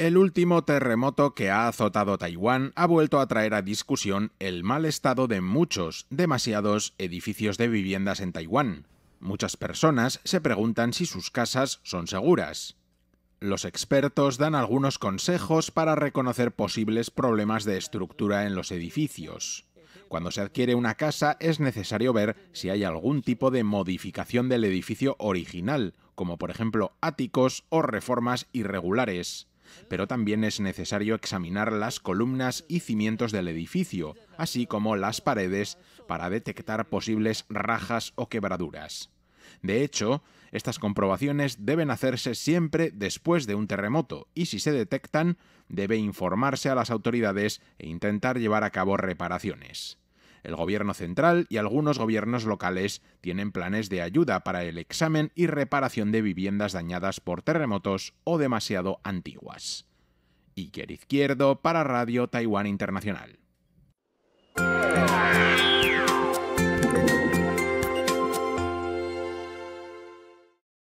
El último terremoto que ha azotado Taiwán ha vuelto a traer a discusión el mal estado de muchos, demasiados edificios de viviendas en Taiwán. Muchas personas se preguntan si sus casas son seguras. Los expertos dan algunos consejos para reconocer posibles problemas de estructura en los edificios. Cuando se adquiere una casa es necesario ver si hay algún tipo de modificación del edificio original, como por ejemplo áticos o reformas irregulares pero también es necesario examinar las columnas y cimientos del edificio, así como las paredes, para detectar posibles rajas o quebraduras. De hecho, estas comprobaciones deben hacerse siempre después de un terremoto y si se detectan, debe informarse a las autoridades e intentar llevar a cabo reparaciones. El gobierno central y algunos gobiernos locales tienen planes de ayuda para el examen y reparación de viviendas dañadas por terremotos o demasiado antiguas. Iker Izquierdo para Radio Taiwán Internacional.